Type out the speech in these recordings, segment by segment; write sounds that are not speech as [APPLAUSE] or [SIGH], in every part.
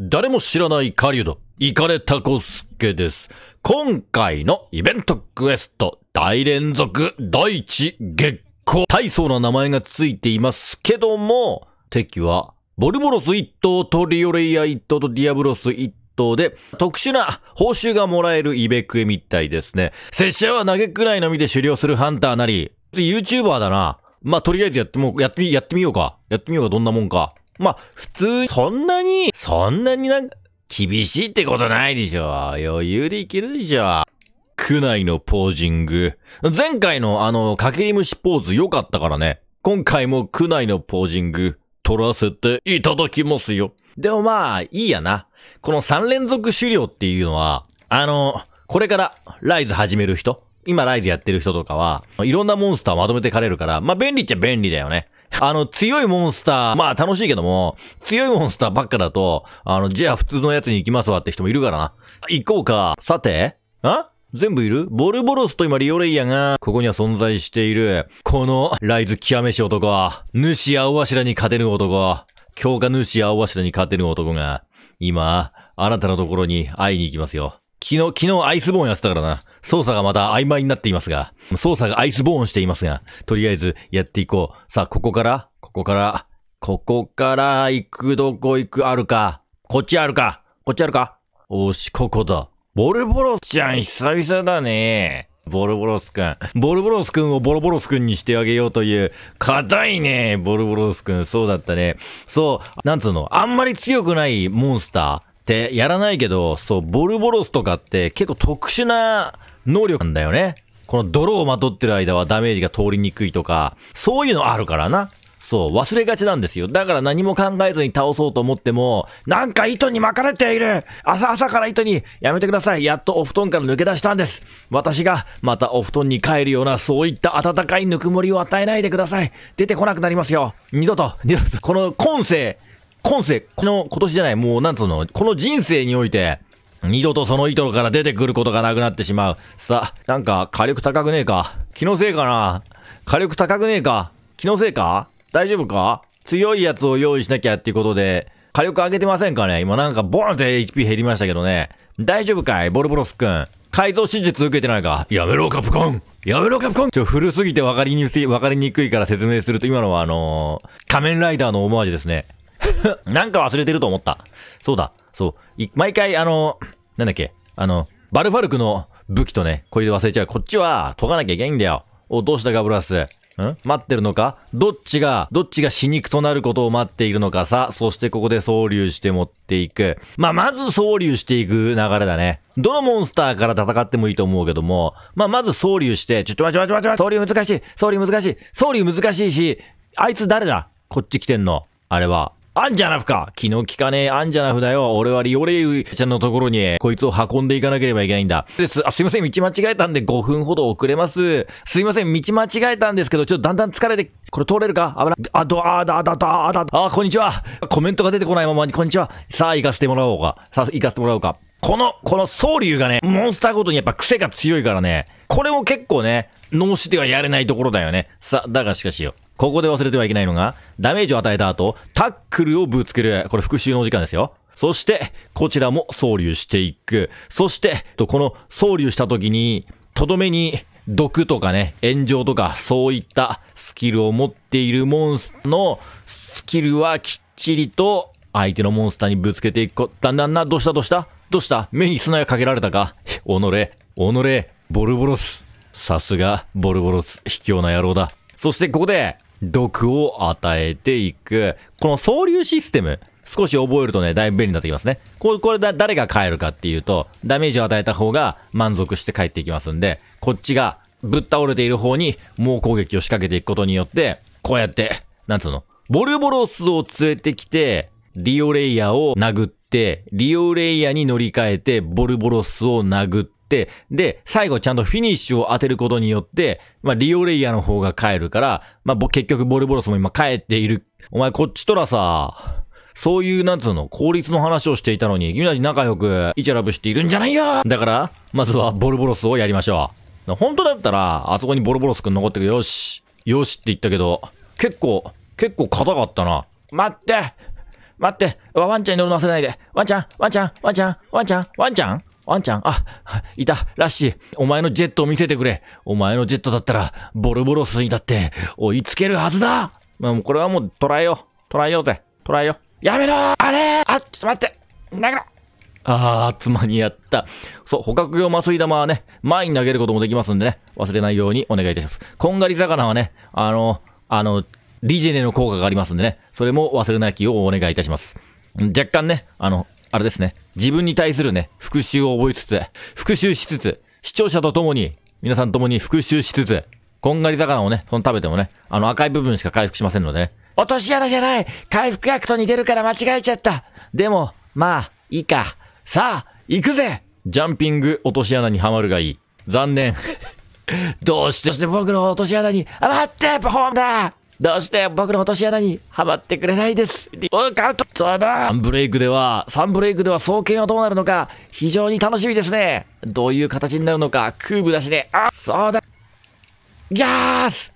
誰も知らない狩人、イカレタコスケです。今回のイベントクエスト、大連続第一月光。大層な名前がついていますけども、敵は、ボルボロス一頭トリオレイヤ一頭とディアブロス一頭で、特殊な報酬がもらえるイベクエみたいですね。拙者は投げくらいのみで狩猟するハンターなり、YouTuber だな。まあ、とりあえずやっても、やってみ、やってみようか。やってみようか、どんなもんか。まあ、普通、そんなに、そんなになんか、厳しいってことないでしょ。余裕でいけるでしょ。区内のポージング。前回のあの、かけり虫ポーズ良かったからね。今回も区内のポージング、取らせていただきますよ。でもまあ、いいやな。この3連続資料っていうのは、あの、これからライズ始める人今ライズやってる人とかは、いろんなモンスターまとめてかれるから、まあ便利っちゃ便利だよね。あの、強いモンスター、まあ楽しいけども、強いモンスターばっかだと、あの、じゃあ普通のやつに行きますわって人もいるからな。行こうか。さて、ん全部いるボルボロスと今リオレイヤが、ここには存在している、この、ライズ極めし男、主青柱に勝てる男、強化主青柱に勝てる男が、今、あなたのところに会いに行きますよ。昨日、昨日アイスボーンやってたからな。操作がまた曖昧になっていますが、操作がアイスボーンしていますが、とりあえずやっていこう。さあ、ここからここからここから行くどこ行くあるかこっちあるかこっちあるかおし、ここだ。ボルボロスちゃん久々だね。ボルボロスくん。ボルボロスくんをボロボロスくんにしてあげようという、硬いね、ボルボロスくん。そうだったね。そう、なんつうの、あんまり強くないモンスターってやらないけど、そう、ボルボロスとかって結構特殊な能力なんだよね。この泥をまとってる間はダメージが通りにくいとか、そういうのあるからな。そう、忘れがちなんですよ。だから何も考えずに倒そうと思っても、なんか糸に巻かれている朝朝から糸に、やめてください。やっとお布団から抜け出したんです。私がまたお布団に帰るような、そういった温かいぬくもりを与えないでください。出てこなくなりますよ。二度と、二度と、この今世、今世、この今年じゃない、もうなんつうの、この人生において、二度とその糸から出てくることがなくなってしまう。さ、なんか火力高くねえか気のせいかな火力高くねえか気のせいか大丈夫か強いやつを用意しなきゃっていうことで、火力上げてませんかね今なんかボーンって HP 減りましたけどね。大丈夫かいボルボロスくん。改造手術受けてないかやめろカプコンやめろカプコンちょ、古すぎて分かりにくい、分かりにくいから説明すると今のはあのー、仮面ライダーのオマージュですね。[LAUGHS] なんか忘れてると思った。そうだ。そう。毎回、あの、なんだっけ、あの、バルファルクの武器とね、これで忘れちゃう。こっちは、解かなきゃいけないんだよ。お、どうしたガブラス。ん待ってるのかどっちが、どっちが死肉となることを待っているのかさ。そしてここで総流して持っていく。まあ、まず総流していく流れだね。どのモンスターから戦ってもいいと思うけども、まあ、まず総流して、ちょ、ちょ、待ち待ち待ち待ち、総流難しい、総流難しい、総流難しいし、あいつ誰だこっち来てんの。あれは。アンジャナフか気の利かねえアンジャナフだよ。俺はリオレイちゃんのところに、こいつを運んでいかなければいけないんだ。です。あ、すいません。道間違えたんで5分ほど遅れます。すいません。道間違えたんですけど、ちょっとだんだん疲れて、これ通れるか危ない。あ、ど、あ、だ、だ、だ、あ、だ、あ、こんにちは。コメントが出てこないままに、こんにちは。さあ、行かせてもらおうか。さあ、行かせてもらおうか。この、この総流がね、モンスターごとにやっぱ癖が強いからね。これも結構ね、脳死ではやれないところだよね。さ、だがしかしよ。ここで忘れてはいけないのが、ダメージを与えた後、タックルをぶつける。これ復讐のお時間ですよ。そして、こちらも送流していく。そして、この送流した時に、とどめに毒とかね、炎上とか、そういったスキルを持っているモンスターのスキルはきっちりと相手のモンスターにぶつけていくこ。だんだんな、どうしたどうしたどうした目に砂がかけられたか [LAUGHS] おのれ、おのれ、ボルボロス。さすが、ボルボロス、卑怯な野郎だ。そしてここで、毒を与えていく。この総流システム。少し覚えるとね、だいぶ便利になってきますね。これ、だ、誰が帰るかっていうと、ダメージを与えた方が満足して帰っていきますんで、こっちがぶっ倒れている方に猛攻撃を仕掛けていくことによって、こうやって、なんつうの、ボルボロスを連れてきて、リオレイヤを殴って、リオレイヤに乗り換えて、ボルボロスを殴って、で、最後ちゃんとフィニッシュを当てることによって、まあ、リオレイヤーの方が帰るから、まあ、結局ボルボロスも今帰っている。お前こっちとらさ、そういう、なんつうの、効率の話をしていたのに、君たち仲良く、イチャラブしているんじゃないよだから、まずはボルボロスをやりましょう。本当だったら、あそこにボルボロスくん残ってくよし。よしって言ったけど、結構、結構硬かったな。待って待ってワンちゃんに乗るの忘れないでワンちゃんワンちゃんワンちゃんワンちゃんワンちゃんワンちゃん、あ、いた、ラッシー、お前のジェットを見せてくれ。お前のジェットだったら、ボルボロスにだって追いつけるはずだ。まあ、もうこれはもうらえよう。らえようぜ。らえよう。やめろあれあ、ちょっと待って。投げろあー、妻にやった。そう、捕獲用麻酔玉はね、前に投げることもできますんでね、忘れないようにお願いいたします。こんがり魚はね、あの、あの、リジェネの効果がありますんでね、それも忘れない気をお願いいたします。若干ね、あの、あれですね、自分に対するね、復讐を覚えつつ、復讐しつつ、視聴者と共に、皆さん共に復讐しつつ、こんがり魚をね、その食べてもね、あの赤い部分しか回復しませんので、ね、落とし穴じゃない回復薬と似てるから間違えちゃったでも、まあ、いいか。さあ、行くぜジャンピング落とし穴にはまるがいい。残念。どうして、そして僕の落とし穴に、あ、待ってパフォーマーだどうして僕の落とし穴にはまってくれないです。おう、カウそうだ !3 ブレイクでは、3ブレイクでは双剣はどうなるのか、非常に楽しみですね。どういう形になるのか、空ーブだしで、あ、そうだギャース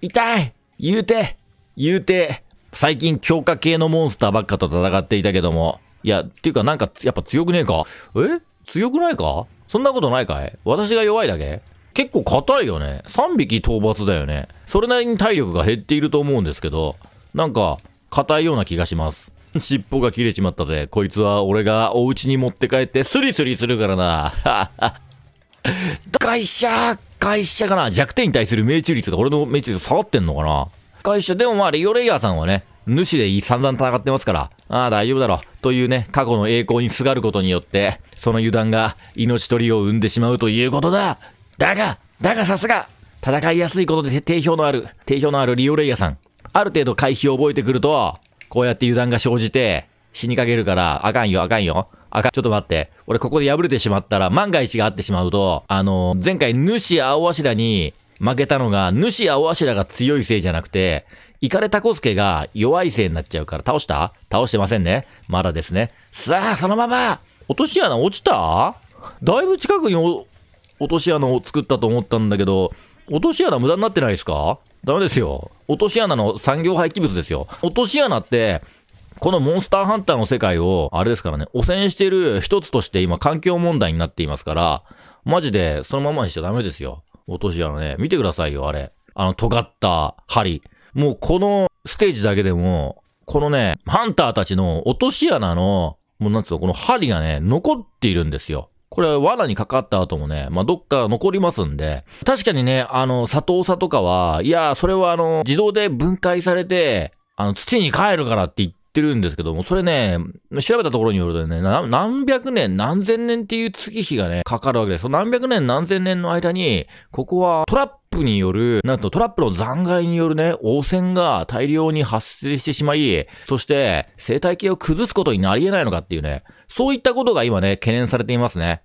痛い言うて、言うて、最近強化系のモンスターばっかと戦っていたけども。いや、っていうかなんか、やっぱ強くねえかえ強くないかそんなことないかい私が弱いだけ結構硬いよね。3匹討伐だよね。それなりに体力が減っていると思うんですけど、なんか、硬いような気がします。[LAUGHS] 尻尾が切れちまったぜ。こいつは俺がお家に持って帰ってスリスリするからな。[LAUGHS] 会社、会社かな弱点に対する命中率が俺の命中率下がってんのかな会社、でもまあ、レオレイヤーさんはね、主で散々戦ってますから、ああ、大丈夫だろう。というね、過去の栄光にすがることによって、その油断が命取りを生んでしまうということだ。だが、だがさすが、戦いやすいことで定評のある、定評のあるリオレイヤさん。ある程度回避を覚えてくると、こうやって油断が生じて、死にかけるから、あかんよ、あかんよ。あかん、ちょっと待って。俺ここで破れてしまったら、万が一があってしまうと、あの、前回、主青柱に負けたのが、主青柱が強いせいじゃなくて、イカレタコスケが弱いせいになっちゃうから、倒した倒してませんね。まだですね。さあ、そのまま落とし穴落ちただいぶ近くに落とし穴を作ったと思ったんだけど、落とし穴無駄になってないですかダメですよ。落とし穴の産業廃棄物ですよ。落とし穴って、このモンスターハンターの世界を、あれですからね、汚染してる一つとして今環境問題になっていますから、マジでそのままにしちゃダメですよ。落とし穴ね。見てくださいよ、あれ。あの、尖った針。もうこのステージだけでも、このね、ハンターたちの落とし穴の、もうなんつうの、この針がね、残っているんですよ。これ、罠にかかった後もね、まあ、どっか残りますんで、確かにね、あの、砂糖さとかは、いや、それはあの、自動で分解されて、あの、土に帰るからって言ってってるんですけども、それね、調べたところによるとね、何百年、何千年っていう月日がね、かかるわけです。その何百年、何千年の間に、ここはトラップによる、なんとトラップの残骸によるね、汚染が大量に発生してしまい、そして生態系を崩すことになり得ないのかっていうね、そういったことが今ね、懸念されていますね。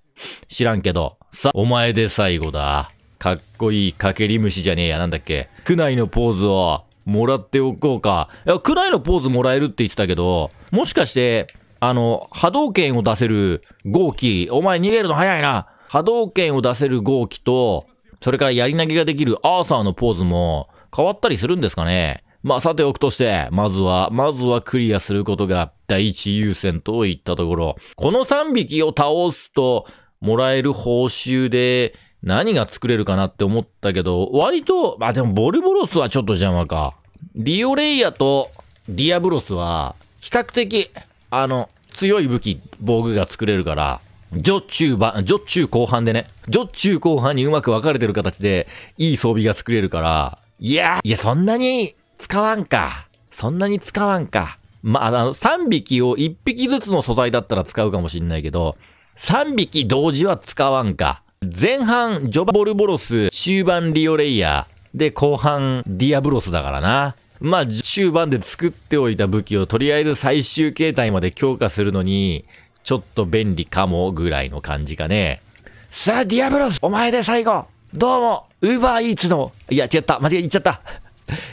知らんけど。さ、お前で最後だ。かっこいいかけり虫じゃねえや、なんだっけ。区内のポーズをもらっておこうか。いや、くらいのポーズもらえるって言ってたけど、もしかして、あの、波動拳を出せる号機、お前逃げるの早いな。波動拳を出せる号機と、それからやり投げができるアーサーのポーズも変わったりするんですかね。まあ、さておくとして、まずは、まずはクリアすることが第一優先といったところ、この3匹を倒すと、もらえる報酬で何が作れるかなって思ったけど、割と、まあでもボルボロスはちょっと邪魔か。リオレイヤとディアブロスは、比較的、あの、強い武器、防具が作れるから、女中ば、女中後半でね、女中後半にうまく分かれてる形で、いい装備が作れるから、いや、いや、そんなに使わんか。そんなに使わんか。まあ、あの、3匹を1匹ずつの素材だったら使うかもしんないけど、3匹同時は使わんか。前半、ジョバボルボロス、終盤リオレイヤー、で、後半、ディアブロスだからな。まあ、中盤で作っておいた武器をとりあえず最終形態まで強化するのに、ちょっと便利かもぐらいの感じかね。さあ、ディアブロスお前で最後どうもウーバーイーツの、いや、違った間違え、言っちゃった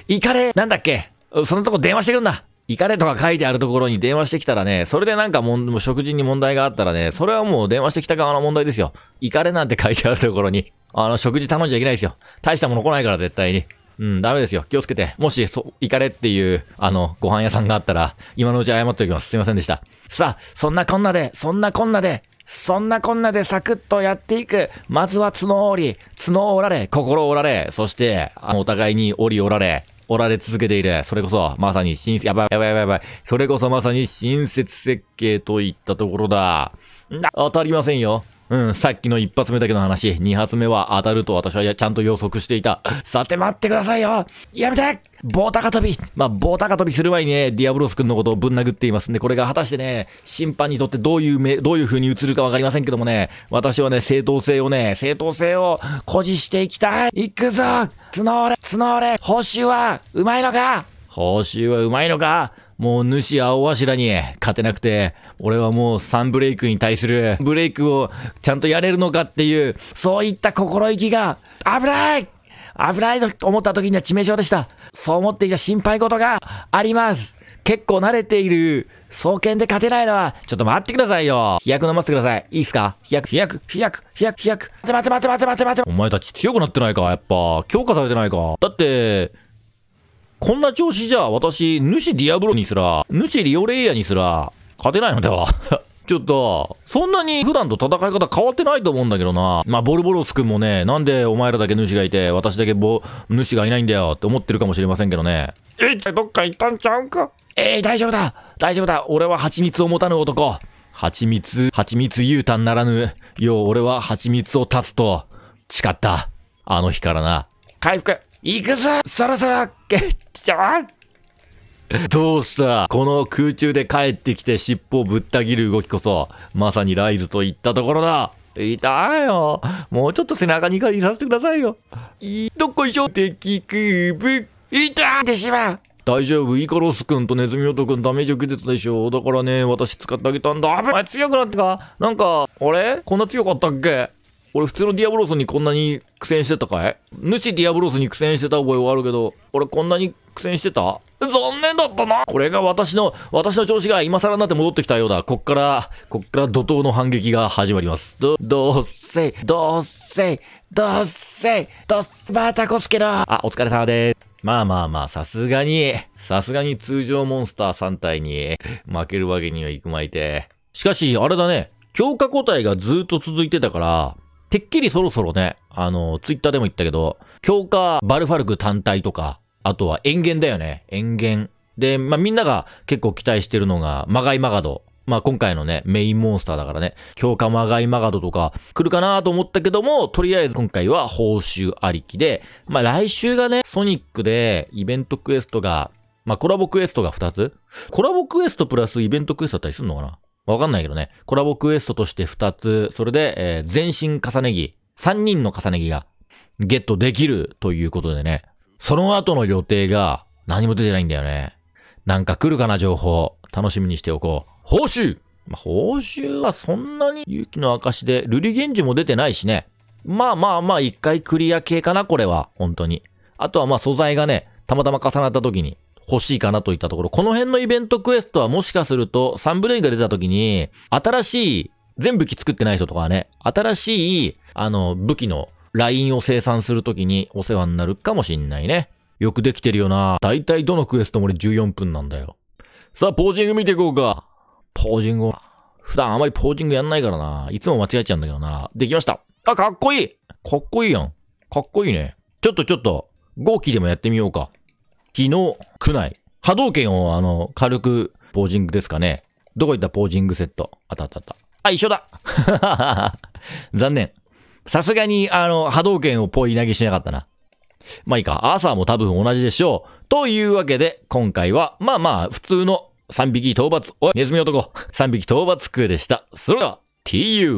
イカレ、なんだっけそのとこ電話してくんなイカレとか書いてあるところに電話してきたらね、それでなんかももう食事に問題があったらね、それはもう電話してきた側の問題ですよ。イカレなんて書いてあるところにあの、食事頼んじゃいけないですよ。大したもの来ないから、絶対に。うん、ダメですよ。気をつけて。もし、そ、行かれっていう、あの、ご飯屋さんがあったら、今のうち謝っておきます。すいませんでした。さあ、そんなこんなで、そんなこんなで、そんなこんなでサクッとやっていく。まずは角折り、角折られ、心折られ、そして、あの、お互いに折り折られ、折られ続けている。それこそ、まさに親切、やばいやばいやばいやばい。それこそまさに親切設計といったところだ。当たりませんよ。うん、さっきの一発目だけの話、二発目は当たると私はちゃんと予測していた。さて待ってくださいよやめて棒高跳びまあ、棒高跳びする前にね、ディアブロス君のことをぶん殴っていますんで、これが果たしてね、審判にとってどういう目、どういう風に映るかわかりませんけどもね、私はね、正当性をね、正当性を誇示していきたい行くぞ募れ募れ報酬はうまいのか報酬はうまいのかもう主青柱に勝てなくて、俺はもうサンブレイクに対するブレイクをちゃんとやれるのかっていう、そういった心意気が危ない危ないと思った時には致命傷でした。そう思っていた心配事があります。結構慣れている、双剣で勝てないのは、ちょっと待ってくださいよ。飛躍飲ませてください。いいっすか飛躍、飛躍、飛躍、飛躍、飛躍。待て待て待て待て待て待て。お前たち強くなってないかやっぱ。強化されてないか。だって、こんな調子じゃ、私、主ディアブロにすら、主リオレイヤにすら、勝てないのでは [LAUGHS] ちょっと、そんなに普段と戦い方変わってないと思うんだけどな。まあ、ボルボロス君もね、なんでお前らだけ主がいて、私だけボ、主がいないんだよって思ってるかもしれませんけどね。え、どっか行ったんちゃうんかえー、大丈夫だ大丈夫だ俺は蜂蜜を持たぬ男蜂蜜、蜂蜜うたんならぬ、よう俺は蜂蜜を断つと、誓った。あの日からな。回復行くぞそろそろけっちゃどうしたこの空中で帰ってきて尻尾をぶった切る動きこそ、まさにライズといったところだ痛いよもうちょっと背中にいさせてくださいよいどこいしょ敵くぶ痛いでしまう大丈夫イカロス君とネズミ男君ダメージ受けてたでしょだからね、私使ってあげたんだ。あぶ強くなってかなんか、あれこんな強かったっけ俺普通のディアブロスにこんなに苦戦してたかい主ディアブロスに苦戦してた覚えはあるけど、俺こんなに苦戦してた残念だったなこれが私の、私の調子が今更になって戻ってきたようだ。こっから、こっから怒涛の反撃が始まります。ど、どっせどっせどっせどすばたこすけだあ、お疲れ様です。まあまあまあ、さすがに、さすがに通常モンスター3体に負けるわけにはいくまいて。しかし、あれだね、強化個体がずっと続いてたから、てっきりそろそろね、あの、ツイッターでも言ったけど、強化バルファルク単体とか、あとは塩源だよね。塩源。で、まあ、みんなが結構期待してるのが、マガイマガド。まあ、今回のね、メインモンスターだからね、強化マガイマガドとか来るかなと思ったけども、とりあえず今回は報酬ありきで、まあ、来週がね、ソニックでイベントクエストが、まあ、コラボクエストが2つコラボクエストプラスイベントクエストだったりするのかなわかんないけどね。コラボクエストとして2つ、それで、えー、全身重ね着、3人の重ね着がゲットできるということでね。その後の予定が何も出てないんだよね。なんか来るかな情報。楽しみにしておこう。報酬まあ、報酬はそんなに勇気の証で、瑠璃源氏も出てないしね。まあまあまあ、一回クリア系かな、これは。本当に。あとはまあ素材がね、たまたま重なった時に欲しいかなといったところ、この辺のイベントクエストはもしかするとサンレイ類が出た時に、新しい全武器作ってない人とかはね、新しい、あの、武器のラインを生産するときにお世話になるかもしんないね。よくできてるよな。だいたいどのクエストも俺14分なんだよ。さあ、ポージング見ていこうか。ポージングを。普段あまりポージングやんないからな。いつも間違えちゃうんだけどな。できました。あ、かっこいいかっこいいやん。かっこいいね。ちょっとちょっと、5期でもやってみようか。木の区内。波動拳をあの、軽く、ポージングですかね。どこ行ったポージングセット。あったあったあった。あ、一緒だ [LAUGHS] 残念。さすがに、あの、波動拳をポイ投げしなかったな。まあいいか。アーサーも多分同じでしょう。というわけで、今回は、まあまあ、普通の3匹討伐、おい、ネズミ男、3匹討伐空でした。それでは、TU。